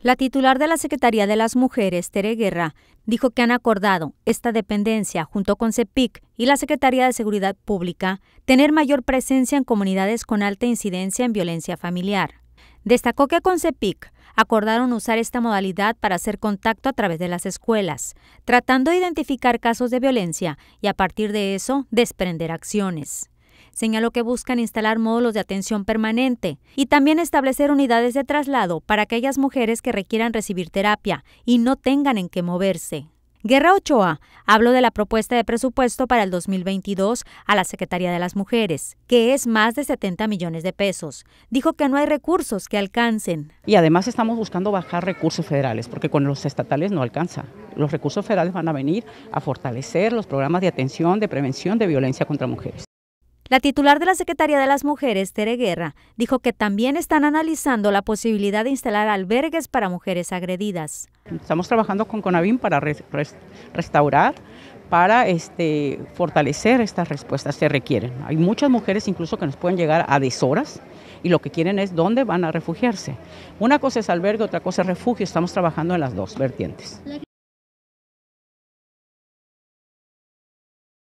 La titular de la Secretaría de las Mujeres, Tere Guerra, dijo que han acordado esta dependencia junto con CEPIC y la Secretaría de Seguridad Pública tener mayor presencia en comunidades con alta incidencia en violencia familiar. Destacó que con CEPIC acordaron usar esta modalidad para hacer contacto a través de las escuelas, tratando de identificar casos de violencia y a partir de eso desprender acciones. Señaló que buscan instalar módulos de atención permanente y también establecer unidades de traslado para aquellas mujeres que requieran recibir terapia y no tengan en qué moverse. Guerra Ochoa habló de la propuesta de presupuesto para el 2022 a la Secretaría de las Mujeres, que es más de 70 millones de pesos. Dijo que no hay recursos que alcancen. Y además estamos buscando bajar recursos federales, porque con los estatales no alcanza. Los recursos federales van a venir a fortalecer los programas de atención, de prevención de violencia contra mujeres. La titular de la Secretaría de las Mujeres, Tere Guerra, dijo que también están analizando la posibilidad de instalar albergues para mujeres agredidas. Estamos trabajando con Conavim para restaurar, para este, fortalecer estas respuestas que requieren. Hay muchas mujeres incluso que nos pueden llegar a deshoras y lo que quieren es dónde van a refugiarse. Una cosa es albergue, otra cosa es refugio. Estamos trabajando en las dos vertientes.